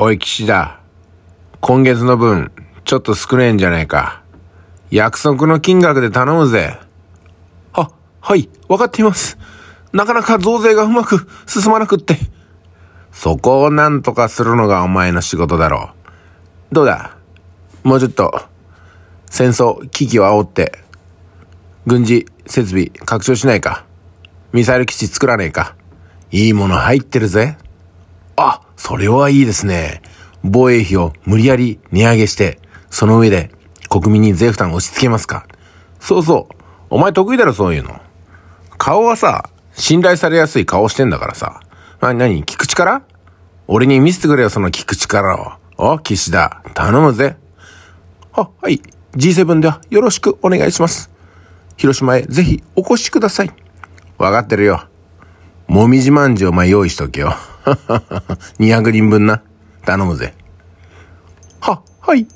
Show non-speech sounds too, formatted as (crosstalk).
おい岸田。今月の分、ちょっと少ねえんじゃねえか。約束の金額で頼むぜ。あ、はい、わかっています。なかなか増税がうまく進まなくって。そこをなんとかするのがお前の仕事だろう。どうだもうちょっと、戦争、危機を煽って、軍事、設備、拡張しないか。ミサイル基地作らねえか。いいもの入ってるぜ。あそれはいいですね。防衛費を無理やり値上げして、その上で国民に税負担を押し付けますか。そうそう。お前得意だろ、そういうの。顔はさ、信頼されやすい顔してんだからさ。ななに聞く力俺に見せてくれよ、その聞く力を。お、岸田、頼むぜ。は、はい。G7 ではよろしくお願いします。広島へぜひお越しください。わかってるよ。もみじまんじゅうお前用意しとけよ。200 (laughs) 人分な。頼むぜ。は、はい。